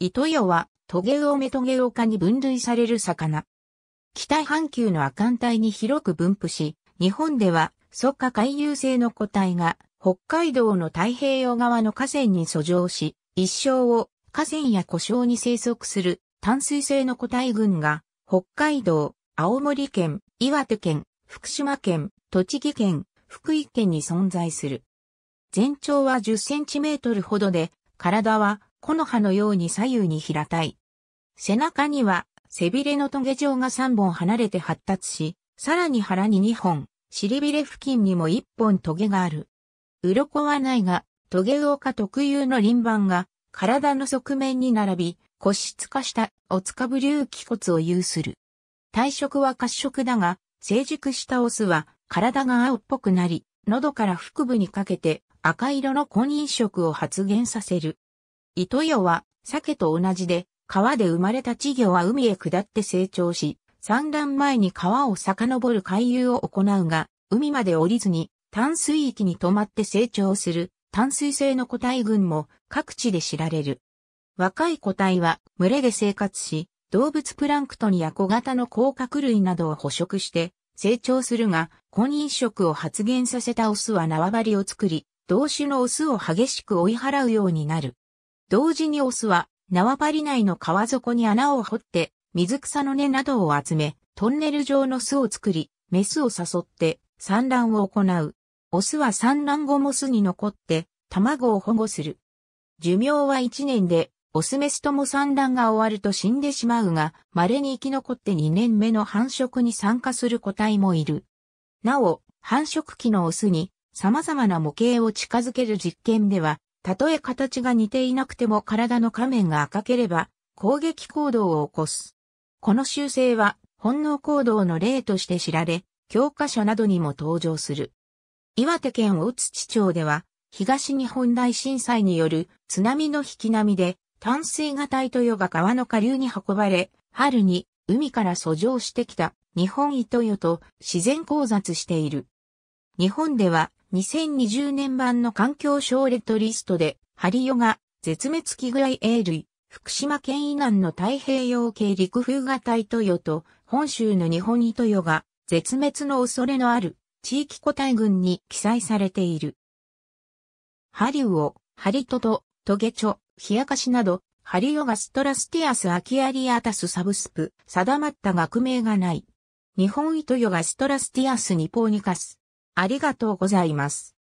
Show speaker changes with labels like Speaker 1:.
Speaker 1: 糸魚は、トゲウオメトゲオカに分類される魚。北半球の亜寒帯に広く分布し、日本では、ッカ海遊性の個体が、北海道の太平洋側の河川に遡上し、一生を河川や湖沼に生息する淡水性の個体群が、北海道、青森県、岩手県、福島県、栃木県、福井県に存在する。全長は10センチメートルほどで、体は木の葉のように左右に平たい。背中には背びれの棘状が3本離れて発達し、さらに腹に2本、尻びれ付近にも1本棘がある。鱗はないが、棘魚化特有の輪盤が体の側面に並び、骨質化したおつかぶ竜気骨を有する。体色は褐色だが、成熟したオスは体が青っぽくなり、喉から腹部にかけて赤色の婚姻色を発現させる。糸魚は、鮭と同じで、川で生まれた稚魚は海へ下って成長し、産卵前に川を遡る回遊を行うが、海まで降りずに、淡水域に止まって成長する、淡水性の個体群も各地で知られる。若い個体は群れで生活し、動物プランクトンや小型の甲殻類などを捕食して成長するが、婚姻色を発現させたオスは縄張りを作り、同種のオスを激しく追い払うようになる。同時にオスは縄張り内の川底に穴を掘って水草の根などを集め、トンネル状の巣を作り、メスを誘って産卵を行う。オスは産卵後も巣に残って卵を保護する。寿命は1年で、オスメスとも産卵が終わると死んでしまうが、稀に生き残って2年目の繁殖に参加する個体もいる。なお、繁殖期のオスに様々な模型を近づける実験では、たとえ形が似ていなくても体の仮面が赤ければ攻撃行動を起こす。この習性は本能行動の例として知られ、教科書などにも登場する。岩手県大槌町では、東日本大震災による津波の引き波で、淡水イトヨが川の下流に運ばれ、春に海から遡上してきた日本イトヨと自然交雑している。日本では2020年版の環境省レトリストで、ハリヨが絶滅危害 A 類、福島県以南の太平洋系陸風型イトヨと本州の日本イトヨが絶滅の恐れのある地域個体群に記載されている。ハリウオ、ハリトト、トゲチョ、ヒヤカシなど、ハリヨガストラスティアスアキアリアタスサブスプ、定まった学名がない。日本イトヨガストラスティアスニポーニカス、ありがとうございます。